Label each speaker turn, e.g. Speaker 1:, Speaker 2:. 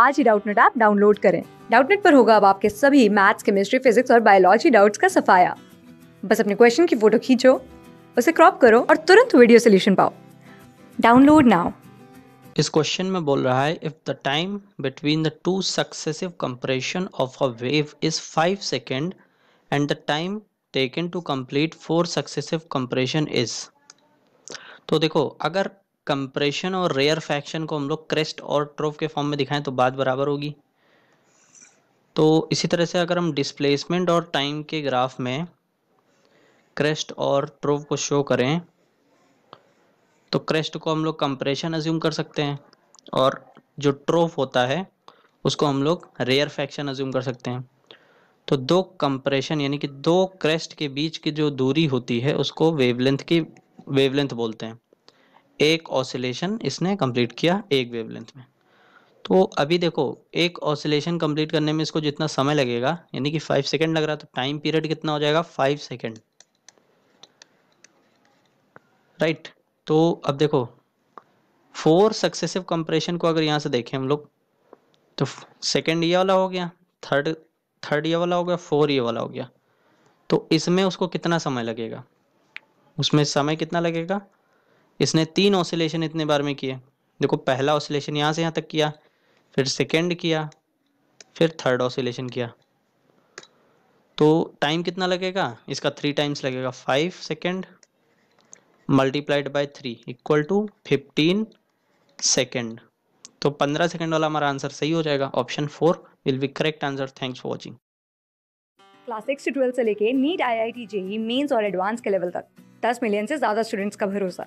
Speaker 1: आज ही Doubtnut app download करें डाउटनेट पर होगा अब आपके सभी मैथ्स केमिस्ट्री फिजिक्स और बायोलॉजी डाउट्स का सफाया बस अपने क्वेश्चन की फोटो खींचो उसे क्रॉप करो और तुरंत वीडियो सोल्यूशन पाओ डाउनलोड नाउ
Speaker 2: इस क्वेश्चन में बोल रहा है if the time between the two successive compression of a wave is five second and the time taken to complete four successive compression is तो देखो अगर कंप्रेशन और रेयर फैक्शन को हम लोग क्रेस्ट और ट्रोफ के फॉर्म में दिखाएं तो बात बराबर होगी तो इसी तरह से अगर हम डिस्प्लेसमेंट और टाइम के ग्राफ में क्रेस्ट और ट्रोव को शो करें तो क्रेस्ट को हम लोग कंप्रेशन अज्यूम कर सकते हैं और जो ट्रोफ होता है उसको हम लोग रेयर फैक्शन अज्यूम कर सकते हैं तो दो कंप्रेशन यानी कि दो क्रेस्ट के बीच की जो दूरी होती है उसको वेवलेंथ की वेवलेंथ बोलते हैं एक ऑसिलेशन इसने कंप्लीट किया एक वेवलेंथ में तो अभी देखो एक ऑसिलेशन कंप्लीट करने में इसको जितना समय लगेगा यानी कि फाइव सेकेंड लग रहा है तो टाइम पीरियड कितना हो जाएगा फाइव सेकेंड राइट तो अब देखो फोर सक्सेसिव कंप्रेशन को अगर यहाँ से देखें हम लोग तो सेकेंड ये वाला हो गया थर्ड थर्ड ये वाला हो गया फोर ये वाला हो गया तो इसमें उसको कितना समय लगेगा उसमें समय कितना लगेगा इसने तीन ऑसिलेशन इतने बार में किए देखो पहला ऑसिलेशन यहाँ से यहाँ तक किया फिर सेकेंड किया फिर थर्ड ऑसिलेशन किया तो टाइम कितना लगेगा इसका थ्री टाइम्स लगेगा five second multiplied by three equal to fifteen second तो पंद्रह सेकेंड वाला हमारा आंसर सही हो जाएगा option four will be correct answer thanks for watching
Speaker 1: class six से ट्वेल्थ से लेके NEET I I T JEE mains और एडवांस के लेवल तक दस मिलियन से ज़्यादा स्टूडेंट्स का भरोसा